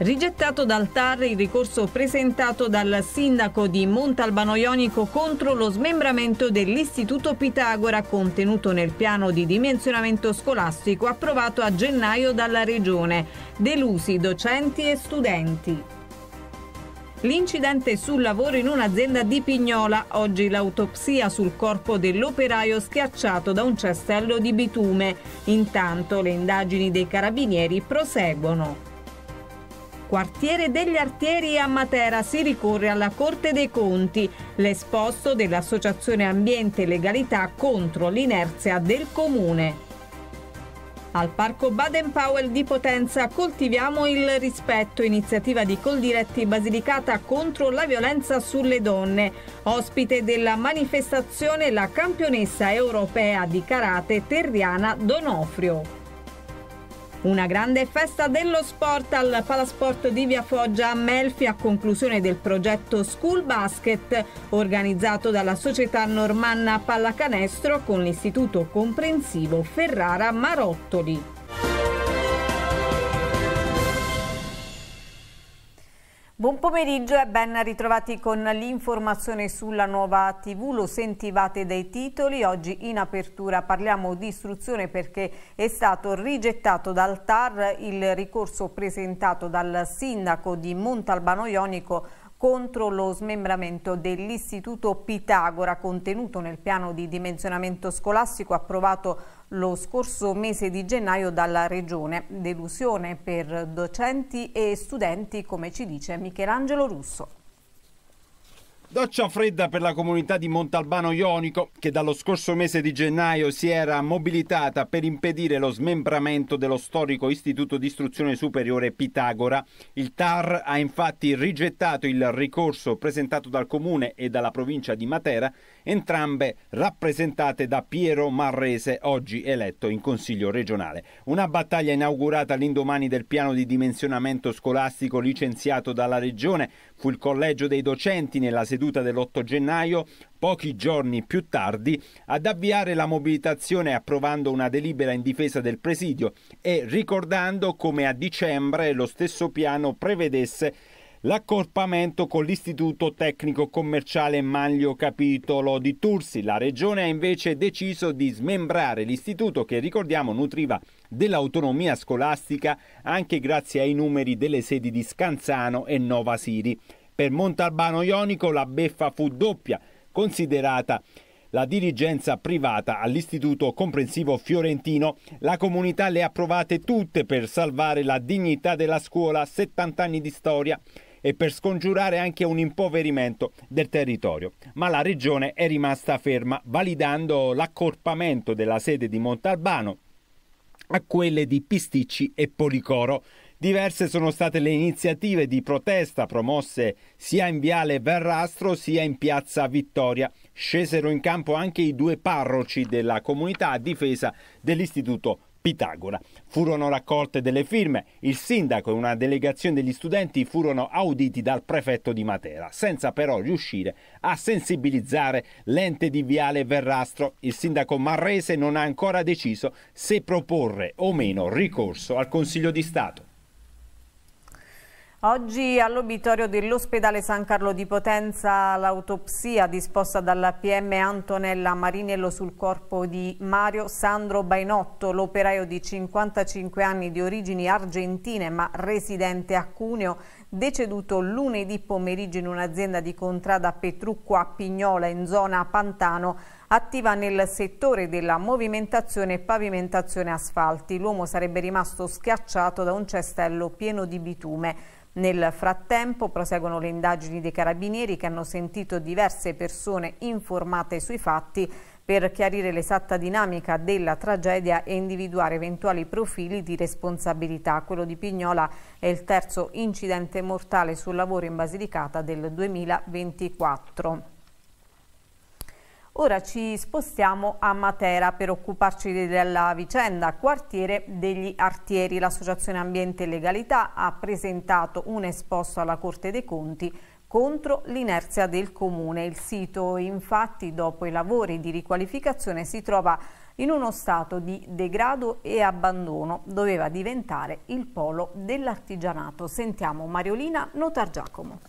Rigettato dal TAR il ricorso presentato dal sindaco di Montalbano Ionico contro lo smembramento dell'Istituto Pitagora contenuto nel piano di dimensionamento scolastico approvato a gennaio dalla Regione, delusi docenti e studenti. L'incidente sul lavoro in un'azienda di Pignola, oggi l'autopsia sul corpo dell'operaio schiacciato da un cestello di bitume. Intanto le indagini dei carabinieri proseguono quartiere degli Artieri a Matera si ricorre alla Corte dei Conti, l'esposto dell'Associazione Ambiente e Legalità contro l'inerzia del Comune. Al Parco Baden Powell di Potenza coltiviamo il rispetto, iniziativa di Coldiretti Basilicata contro la violenza sulle donne. Ospite della manifestazione la campionessa europea di karate Terriana Donofrio. Una grande festa dello sport al Palasport di Via Foggia a Melfi a conclusione del progetto School Basket organizzato dalla società normanna Pallacanestro con l'istituto comprensivo Ferrara Marottoli. Buon pomeriggio e ben ritrovati con l'informazione sulla nuova TV. Lo sentivate dai titoli. Oggi in apertura parliamo di istruzione perché è stato rigettato dal TAR il ricorso presentato dal sindaco di Montalbano Ionico contro lo smembramento dell'Istituto Pitagora contenuto nel piano di dimensionamento scolastico approvato lo scorso mese di gennaio dalla Regione. Delusione per docenti e studenti, come ci dice Michelangelo Russo. Doccia fredda per la comunità di Montalbano Ionico che dallo scorso mese di gennaio si era mobilitata per impedire lo smembramento dello storico istituto di istruzione superiore Pitagora. Il TAR ha infatti rigettato il ricorso presentato dal comune e dalla provincia di Matera, entrambe rappresentate da Piero Marrese, oggi eletto in consiglio regionale. Una battaglia inaugurata all'indomani del piano di dimensionamento scolastico licenziato dalla regione Fu il collegio dei docenti nella seduta dell'8 gennaio, pochi giorni più tardi, ad avviare la mobilitazione approvando una delibera in difesa del presidio e ricordando come a dicembre lo stesso piano prevedesse l'accorpamento con l'Istituto Tecnico Commerciale Maglio Capitolo di Tursi. La regione ha invece deciso di smembrare l'istituto che, ricordiamo, nutriva dell'autonomia scolastica anche grazie ai numeri delle sedi di Scanzano e Nova Siri. Per Montalbano Ionico la beffa fu doppia, considerata la dirigenza privata all'Istituto Comprensivo Fiorentino. La comunità le ha provate tutte per salvare la dignità della scuola, 70 anni di storia e per scongiurare anche un impoverimento del territorio. Ma la regione è rimasta ferma, validando l'accorpamento della sede di Montalbano a quelle di Pisticci e Policoro. Diverse sono state le iniziative di protesta promosse sia in Viale Verrastro sia in Piazza Vittoria. Scesero in campo anche i due parroci della comunità a difesa dell'istituto Pitagora. Furono raccolte delle firme, il sindaco e una delegazione degli studenti furono auditi dal prefetto di Matera, senza però riuscire a sensibilizzare l'ente di Viale Verrastro. Il sindaco Marrese non ha ancora deciso se proporre o meno ricorso al Consiglio di Stato. Oggi all'obitorio dell'ospedale San Carlo di Potenza l'autopsia disposta dalla PM Antonella Marinello sul corpo di Mario Sandro Bainotto, l'operaio di 55 anni di origini argentine ma residente a Cuneo, deceduto lunedì pomeriggio in un'azienda di contrada Petrucco a Pignola in zona Pantano attiva nel settore della movimentazione e pavimentazione asfalti. L'uomo sarebbe rimasto schiacciato da un cestello pieno di bitume. Nel frattempo proseguono le indagini dei carabinieri che hanno sentito diverse persone informate sui fatti per chiarire l'esatta dinamica della tragedia e individuare eventuali profili di responsabilità. Quello di Pignola è il terzo incidente mortale sul lavoro in Basilicata del 2024. Ora ci spostiamo a Matera per occuparci della vicenda quartiere degli artieri. L'associazione Ambiente e Legalità ha presentato un esposto alla Corte dei Conti contro l'inerzia del comune. Il sito infatti dopo i lavori di riqualificazione si trova in uno stato di degrado e abbandono. Doveva diventare il polo dell'artigianato. Sentiamo Mariolina Notargiacomo.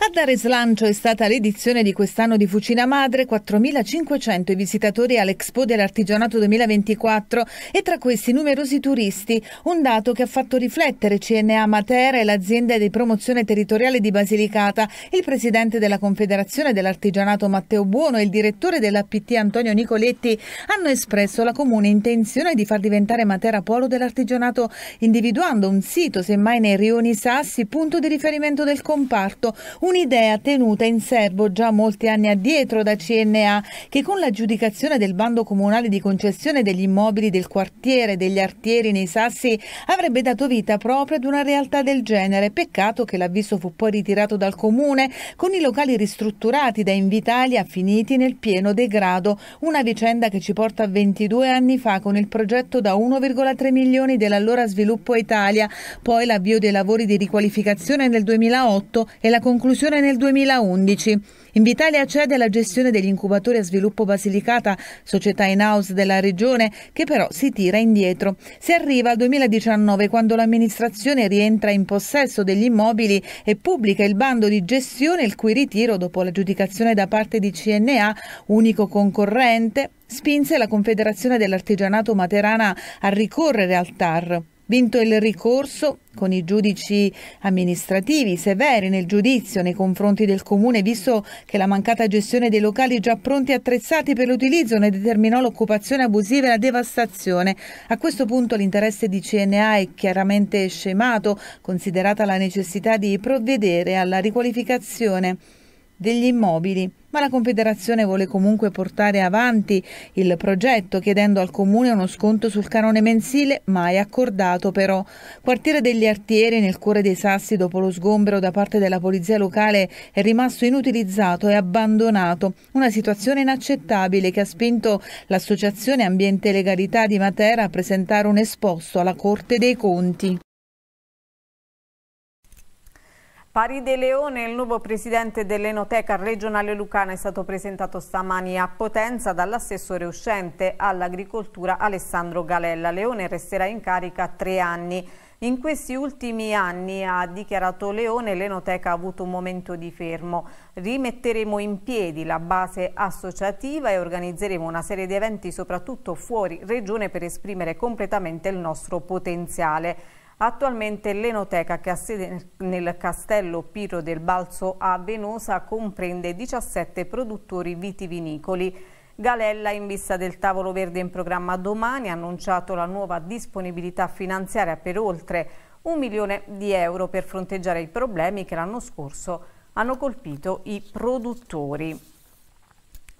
A dare slancio è stata l'edizione di quest'anno di Fucina Madre, 4.500 i visitatori all'Expo dell'Artigianato 2024 e tra questi numerosi turisti, un dato che ha fatto riflettere CNA Matera e l'azienda di promozione territoriale di Basilicata, il presidente della Confederazione dell'Artigianato Matteo Buono e il direttore dell'APT Antonio Nicoletti hanno espresso la comune intenzione di far diventare Matera polo dell'artigianato individuando un sito, semmai nei rioni Sassi, punto di riferimento del comparto, un'idea tenuta in serbo già molti anni addietro da CNA che con l'aggiudicazione del bando comunale di concessione degli immobili del quartiere degli artieri nei Sassi avrebbe dato vita proprio ad una realtà del genere. Peccato che l'avviso fu poi ritirato dal comune con i locali ristrutturati da Invitalia finiti nel pieno degrado, una vicenda che ci porta a 22 anni fa con il progetto da 1,3 milioni dell'allora Sviluppo Italia, poi l'avvio dei lavori di riqualificazione nel 2008 e la conclusione chiusura nel 2011. Invitalia cede la gestione degli incubatori a sviluppo Basilicata, società in house della regione, che però si tira indietro. Si arriva al 2019 quando l'amministrazione rientra in possesso degli immobili e pubblica il bando di gestione il cui ritiro dopo l'aggiudicazione da parte di CNA, unico concorrente, spinse la Confederazione dell'Artigianato Materana a ricorrere al TAR. Vinto il ricorso con i giudici amministrativi severi nel giudizio nei confronti del comune, visto che la mancata gestione dei locali già pronti e attrezzati per l'utilizzo ne determinò l'occupazione abusiva e la devastazione. A questo punto l'interesse di CNA è chiaramente scemato, considerata la necessità di provvedere alla riqualificazione degli immobili, ma la Confederazione vuole comunque portare avanti il progetto chiedendo al Comune uno sconto sul canone mensile mai accordato però. Quartiere degli Artieri nel cuore dei Sassi dopo lo sgombero da parte della polizia locale è rimasto inutilizzato e abbandonato, una situazione inaccettabile che ha spinto l'associazione Ambiente e Legalità di Matera a presentare un esposto alla Corte dei Conti. Pari Leone, il nuovo presidente dell'Enoteca regionale lucana, è stato presentato stamani a Potenza dall'assessore uscente all'agricoltura Alessandro Galella. Leone resterà in carica tre anni. In questi ultimi anni, ha dichiarato Leone, l'Enoteca ha avuto un momento di fermo. Rimetteremo in piedi la base associativa e organizzeremo una serie di eventi, soprattutto fuori regione, per esprimere completamente il nostro potenziale. Attualmente l'enoteca che ha sede nel castello Piro del Balzo a Venosa comprende 17 produttori vitivinicoli. Galella, in vista del tavolo verde in programma domani, ha annunciato la nuova disponibilità finanziaria per oltre un milione di euro per fronteggiare i problemi che l'anno scorso hanno colpito i produttori.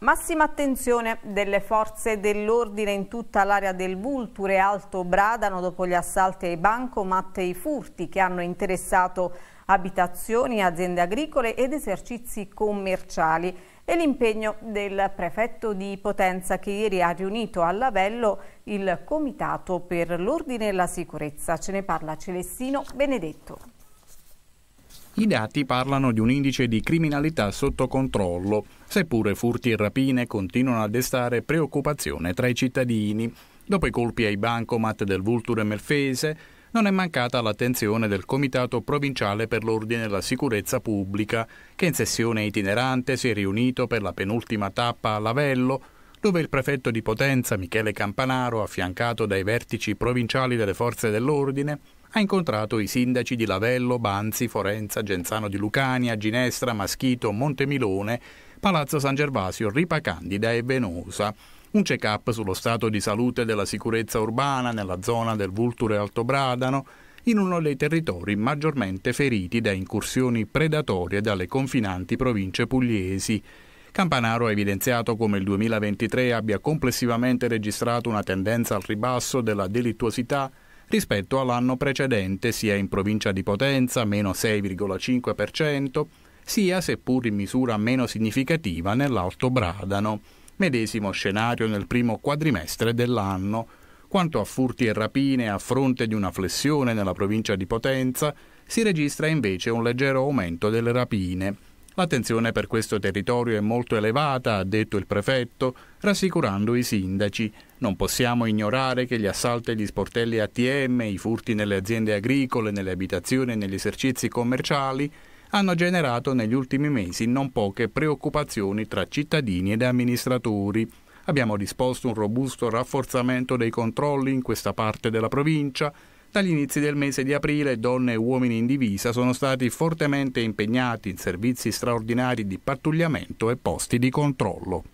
Massima attenzione delle forze dell'ordine in tutta l'area del Vulture Alto Bradano dopo gli assalti ai bancomat e i furti che hanno interessato abitazioni, aziende agricole ed esercizi commerciali e l'impegno del prefetto di Potenza che ieri ha riunito a Lavello il Comitato per l'Ordine e la Sicurezza. Ce ne parla Celestino Benedetto. I dati parlano di un indice di criminalità sotto controllo, seppure furti e rapine continuano a destare preoccupazione tra i cittadini. Dopo i colpi ai bancomat del Vulture Melfese, non è mancata l'attenzione del Comitato Provinciale per l'Ordine e la Sicurezza Pubblica, che in sessione itinerante si è riunito per la penultima tappa a Lavello, dove il prefetto di Potenza Michele Campanaro, affiancato dai vertici provinciali delle forze dell'ordine, ha incontrato i sindaci di Lavello, Banzi, Forenza, Genzano di Lucania, Ginestra, Maschito, Montemilone, Palazzo San Gervasio, Ripacandida e Venosa. Un check-up sullo stato di salute e della sicurezza urbana nella zona del Vulture Alto Bradano, in uno dei territori maggiormente feriti da incursioni predatorie dalle confinanti province pugliesi. Campanaro ha evidenziato come il 2023 abbia complessivamente registrato una tendenza al ribasso della delittuosità rispetto all'anno precedente sia in provincia di Potenza meno 6,5%, sia seppur in misura meno significativa nell'Alto Bradano. Medesimo scenario nel primo quadrimestre dell'anno. Quanto a furti e rapine a fronte di una flessione nella provincia di Potenza, si registra invece un leggero aumento delle rapine L'attenzione per questo territorio è molto elevata, ha detto il prefetto, rassicurando i sindaci. Non possiamo ignorare che gli assalti agli sportelli ATM, i furti nelle aziende agricole, nelle abitazioni e negli esercizi commerciali hanno generato negli ultimi mesi non poche preoccupazioni tra cittadini ed amministratori. Abbiamo disposto un robusto rafforzamento dei controlli in questa parte della provincia dagli inizi del mese di aprile donne e uomini in divisa sono stati fortemente impegnati in servizi straordinari di pattugliamento e posti di controllo.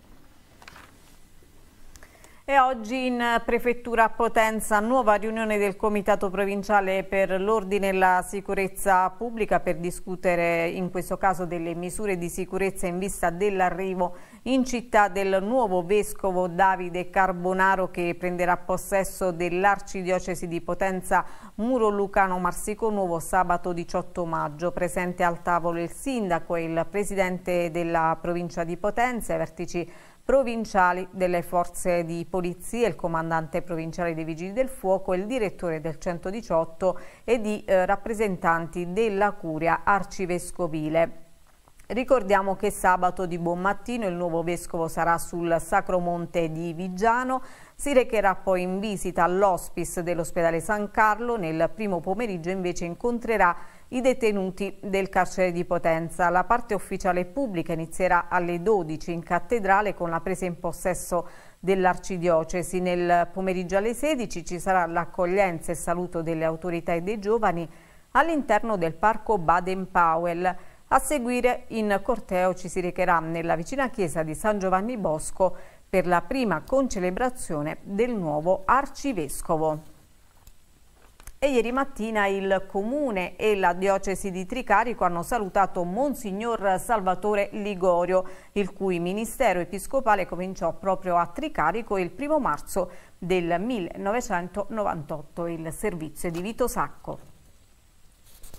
E oggi in Prefettura a Potenza nuova riunione del Comitato Provinciale per l'Ordine e la Sicurezza Pubblica per discutere in questo caso delle misure di sicurezza in vista dell'arrivo in città del nuovo vescovo Davide Carbonaro che prenderà possesso dell'arcidiocesi di Potenza Muro Lucano Marsico Nuovo sabato 18 maggio. Presente al tavolo il sindaco e il presidente della provincia di Potenza e vertici provinciali delle forze di polizia, il comandante provinciale dei Vigili del Fuoco, il direttore del 118 e di eh, rappresentanti della curia arcivescovile. Ricordiamo che sabato di buon mattino il nuovo vescovo sarà sul Sacro Monte di Vigiano, si recherà poi in visita all'hospice dell'ospedale San Carlo, nel primo pomeriggio invece incontrerà i detenuti del carcere di Potenza. La parte ufficiale pubblica inizierà alle 12 in cattedrale con la presa in possesso dell'arcidiocesi. Nel pomeriggio alle 16 ci sarà l'accoglienza e saluto delle autorità e dei giovani all'interno del parco Baden-Powell. A seguire in corteo ci si recherà nella vicina chiesa di San Giovanni Bosco per la prima concelebrazione del nuovo arcivescovo. E ieri mattina il Comune e la Diocesi di Tricarico hanno salutato Monsignor Salvatore Ligorio, il cui ministero episcopale cominciò proprio a Tricarico il primo marzo del 1998. Il servizio di Vito Sacco.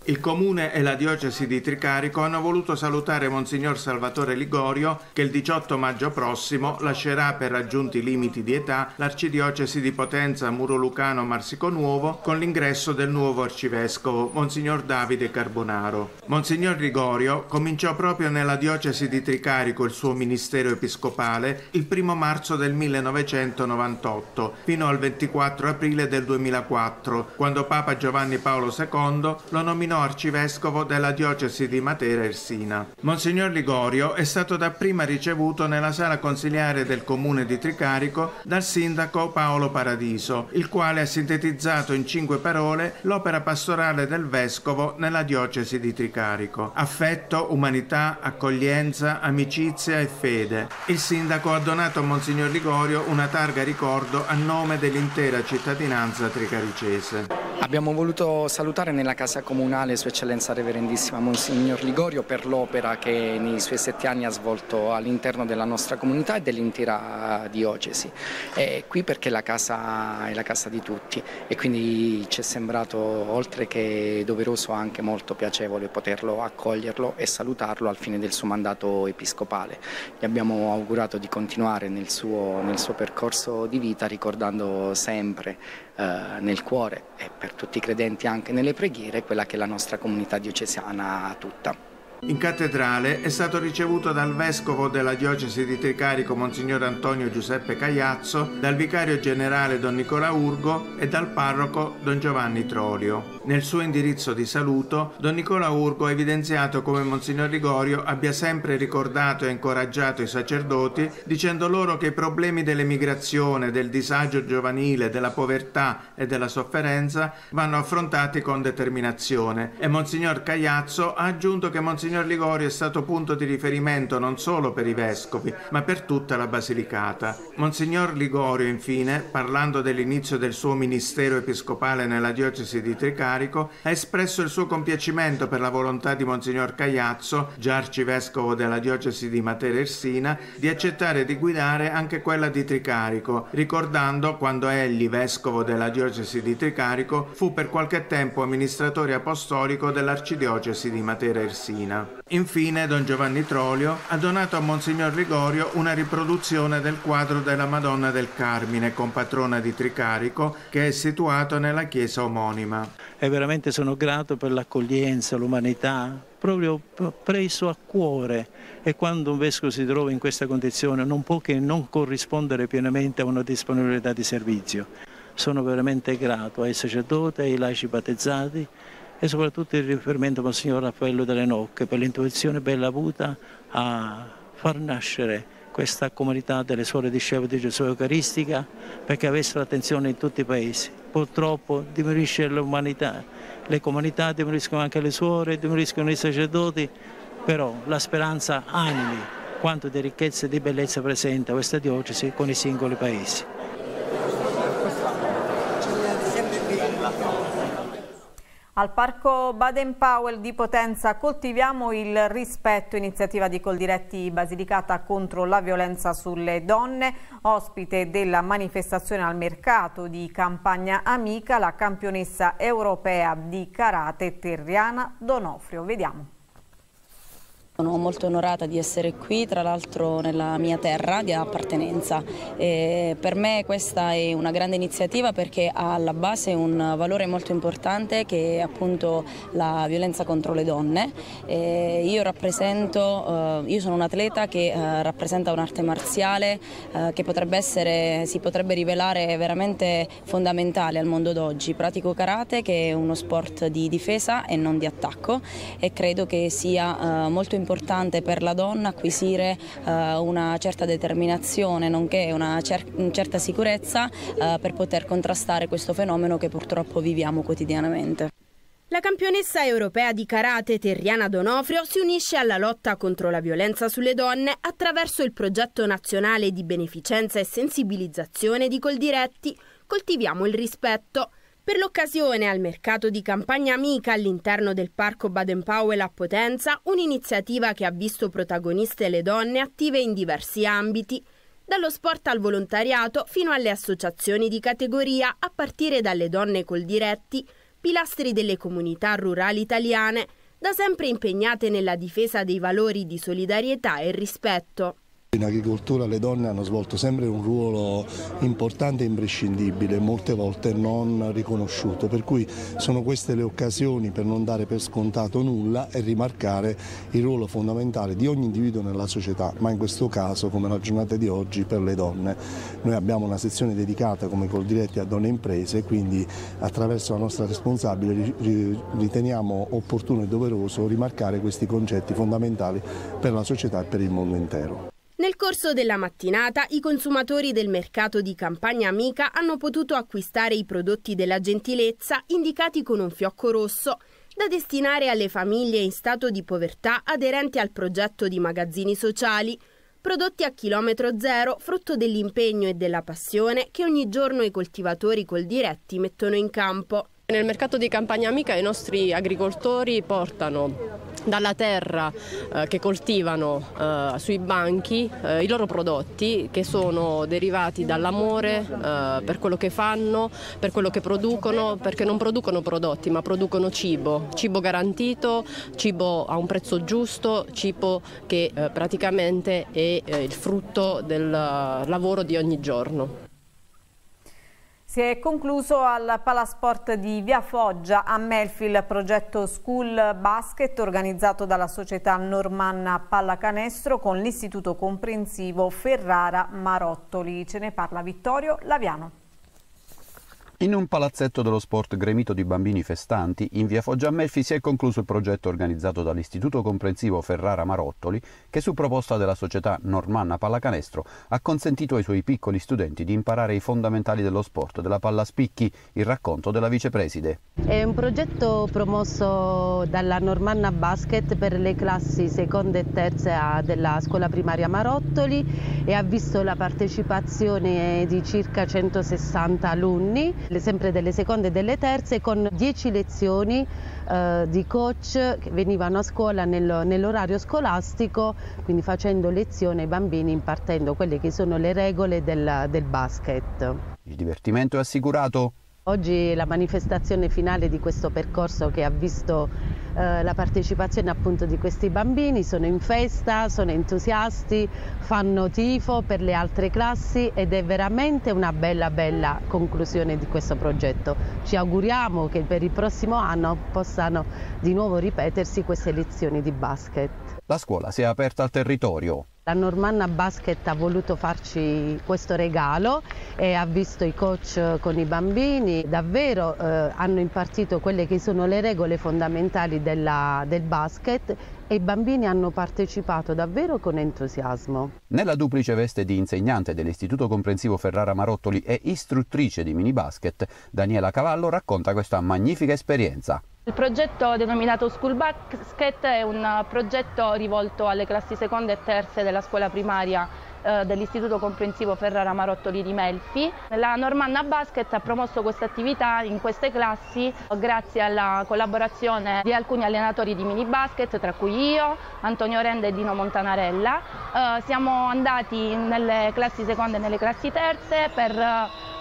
Il comune e la diocesi di Tricarico hanno voluto salutare Monsignor Salvatore Ligorio che il 18 maggio prossimo lascerà per raggiunti limiti di età l'arcidiocesi di Potenza Muro Lucano Marsico Nuovo con l'ingresso del nuovo arcivescovo Monsignor Davide Carbonaro. Monsignor Ligorio cominciò proprio nella diocesi di Tricarico il suo ministero episcopale il 1 marzo del 1998 fino al 24 aprile del 2004 quando Papa Giovanni Paolo II lo nominò nominò arcivescovo della diocesi di Matera Ersina. Monsignor Ligorio è stato dapprima ricevuto nella sala consiliare del comune di Tricarico dal sindaco Paolo Paradiso, il quale ha sintetizzato in cinque parole l'opera pastorale del vescovo nella diocesi di Tricarico. Affetto, umanità, accoglienza, amicizia e fede. Il sindaco ha donato a Monsignor Ligorio una targa ricordo a nome dell'intera cittadinanza tricaricese. Abbiamo voluto salutare nella Casa Comunale Sua Eccellenza Reverendissima Monsignor Ligorio per l'opera che nei suoi sette anni ha svolto all'interno della nostra comunità e dell'intera diocesi. È qui perché la casa è la casa di tutti e quindi ci è sembrato oltre che doveroso anche molto piacevole poterlo accoglierlo e salutarlo al fine del suo mandato episcopale. Gli abbiamo augurato di continuare nel suo, nel suo percorso di vita ricordando sempre eh, nel cuore e per tutti i credenti anche nelle preghiere, quella che è la nostra comunità diocesana tutta. In cattedrale è stato ricevuto dal vescovo della diocesi di Tricarico Monsignor Antonio Giuseppe Cagliazzo, dal vicario generale Don Nicola Urgo e dal parroco Don Giovanni Trorio. Nel suo indirizzo di saluto, Don Nicola Urgo ha evidenziato come Monsignor Ligorio abbia sempre ricordato e incoraggiato i sacerdoti, dicendo loro che i problemi dell'emigrazione, del disagio giovanile, della povertà e della sofferenza vanno affrontati con determinazione. E Monsignor Cagliazzo ha aggiunto che Monsignor Monsignor Ligorio è stato punto di riferimento non solo per i vescovi, ma per tutta la Basilicata. Monsignor Ligorio, infine, parlando dell'inizio del suo ministero episcopale nella diocesi di Tricarico, ha espresso il suo compiacimento per la volontà di Monsignor Cagliazzo, già arcivescovo della diocesi di Matera Ersina, di accettare di guidare anche quella di Tricarico, ricordando quando egli, vescovo della diocesi di Tricarico, fu per qualche tempo amministratore apostolico dell'arcidiocesi di Matera Ersina. Messina. Infine Don Giovanni Trolio ha donato a Monsignor Ligorio una riproduzione del quadro della Madonna del Carmine, compatrona di Tricarico, che è situato nella chiesa omonima. E veramente sono grato per l'accoglienza, l'umanità, proprio preso a cuore e quando un vescovo si trova in questa condizione non può che non corrispondere pienamente a una disponibilità di servizio. Sono veramente grato ai sacerdoti, ai laici battezzati e soprattutto il riferimento al signor Raffaello Delle Nocche per l'intuizione bella avuta a far nascere questa comunità delle suore discepoli di Gesù Eucaristica perché avessero attenzione in tutti i paesi. Purtroppo diminuisce l'umanità, le comunità diminuiscono anche le suore, diminuiscono i sacerdoti, però la speranza animi quanto di ricchezza e di bellezza presenta questa diocesi con i singoli paesi. Al Parco Baden-Powell di Potenza coltiviamo il rispetto, iniziativa di Coldiretti Basilicata contro la violenza sulle donne, ospite della manifestazione al mercato di Campagna Amica, la campionessa europea di karate terriana Donofrio. Vediamo. Sono molto onorata di essere qui, tra l'altro nella mia terra di appartenenza. E per me questa è una grande iniziativa perché ha alla base un valore molto importante che è appunto la violenza contro le donne. E io, eh, io sono un atleta che eh, rappresenta un'arte marziale eh, che potrebbe essere, si potrebbe rivelare veramente fondamentale al mondo d'oggi. Pratico karate che è uno sport di difesa e non di attacco e credo che sia molto importante importante per la donna acquisire eh, una certa determinazione nonché una certa sicurezza eh, per poter contrastare questo fenomeno che purtroppo viviamo quotidianamente. La campionessa europea di karate Terriana Donofrio si unisce alla lotta contro la violenza sulle donne attraverso il progetto nazionale di beneficenza e sensibilizzazione di Coldiretti Coltiviamo il rispetto per l'occasione, al mercato di Campagna Amica all'interno del Parco Baden-Powell a Potenza, un'iniziativa che ha visto protagoniste le donne attive in diversi ambiti, dallo sport al volontariato fino alle associazioni di categoria, a partire dalle donne col diretti, pilastri delle comunità rurali italiane, da sempre impegnate nella difesa dei valori di solidarietà e rispetto. In agricoltura le donne hanno svolto sempre un ruolo importante e imprescindibile, molte volte non riconosciuto, per cui sono queste le occasioni per non dare per scontato nulla e rimarcare il ruolo fondamentale di ogni individuo nella società, ma in questo caso come la giornata di oggi per le donne. Noi abbiamo una sezione dedicata come col diretti a donne e imprese, quindi attraverso la nostra responsabile riteniamo opportuno e doveroso rimarcare questi concetti fondamentali per la società e per il mondo intero. Nel corso della mattinata i consumatori del mercato di Campagna Amica hanno potuto acquistare i prodotti della gentilezza indicati con un fiocco rosso da destinare alle famiglie in stato di povertà aderenti al progetto di magazzini sociali, prodotti a chilometro zero frutto dell'impegno e della passione che ogni giorno i coltivatori col diretti mettono in campo. Nel mercato di Campagna Amica i nostri agricoltori portano dalla terra eh, che coltivano eh, sui banchi eh, i loro prodotti che sono derivati dall'amore eh, per quello che fanno, per quello che producono, perché non producono prodotti ma producono cibo, cibo garantito, cibo a un prezzo giusto, cibo che eh, praticamente è eh, il frutto del lavoro di ogni giorno. Si è concluso al Palasport di Via Foggia a Melfi il progetto School Basket organizzato dalla società normanna Pallacanestro con l'istituto comprensivo Ferrara Marottoli. Ce ne parla Vittorio Laviano. In un palazzetto dello sport gremito di bambini festanti, in via Foggia Melfi si è concluso il progetto organizzato dall'Istituto Comprensivo Ferrara Marottoli, che su proposta della società Normanna Pallacanestro ha consentito ai suoi piccoli studenti di imparare i fondamentali dello sport della palla spicchi, il racconto della vicepreside. È un progetto promosso dalla Normanna Basket per le classi seconda e terza della scuola primaria Marottoli e ha visto la partecipazione di circa 160 alunni sempre delle seconde e delle terze, con 10 lezioni eh, di coach che venivano a scuola nel, nell'orario scolastico, quindi facendo lezione ai bambini, impartendo quelle che sono le regole del, del basket. Il divertimento è assicurato? Oggi la manifestazione finale di questo percorso che ha visto eh, la partecipazione appunto di questi bambini, sono in festa, sono entusiasti, fanno tifo per le altre classi ed è veramente una bella bella conclusione di questo progetto. Ci auguriamo che per il prossimo anno possano di nuovo ripetersi queste lezioni di basket. La scuola si è aperta al territorio, la Normanna Basket ha voluto farci questo regalo e ha visto i coach con i bambini, davvero eh, hanno impartito quelle che sono le regole fondamentali della, del basket e i bambini hanno partecipato davvero con entusiasmo. Nella duplice veste di insegnante dell'Istituto Comprensivo Ferrara Marottoli e istruttrice di mini basket, Daniela Cavallo racconta questa magnifica esperienza. Il progetto denominato School Basket è un progetto rivolto alle classi seconde e terze della scuola primaria eh, dell'Istituto Comprensivo Ferrara Marottoli di Melfi. La Normanna Basket ha promosso questa attività in queste classi grazie alla collaborazione di alcuni allenatori di mini basket, tra cui io, Antonio Rende e Dino Montanarella. Eh, siamo andati nelle classi seconde e nelle classi terze per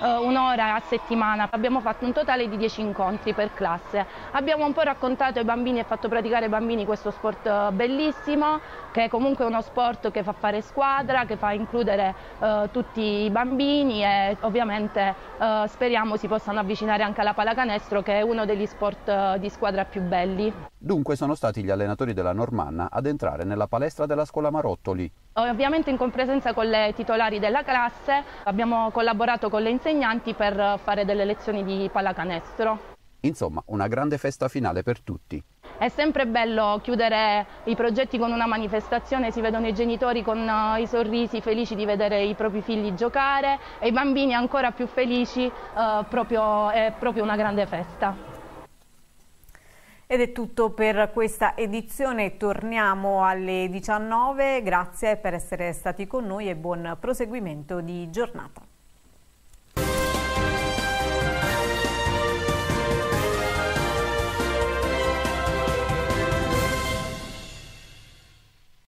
eh, un'ora a settimana. Abbiamo fatto un totale di 10 incontri per classe. Abbiamo un po' raccontato ai bambini e fatto praticare ai bambini questo sport eh, bellissimo, che è comunque uno sport che fa fare squadra, che fa includere eh, tutti i bambini e ovviamente eh, speriamo si possano avvicinare anche alla pallacanestro che è uno degli sport eh, di squadra più belli. Dunque sono stati gli allenatori della Normanna ad entrare nella palestra della scuola Marottoli. Ovviamente in compresenza con le titolari della classe abbiamo collaborato con le insegnanti per fare delle lezioni di pallacanestro. Insomma, una grande festa finale per tutti. È sempre bello chiudere i progetti con una manifestazione, si vedono i genitori con eh, i sorrisi felici di vedere i propri figli giocare e i bambini ancora più felici, eh, proprio, è proprio una grande festa. Ed è tutto per questa edizione, torniamo alle 19, grazie per essere stati con noi e buon proseguimento di giornata.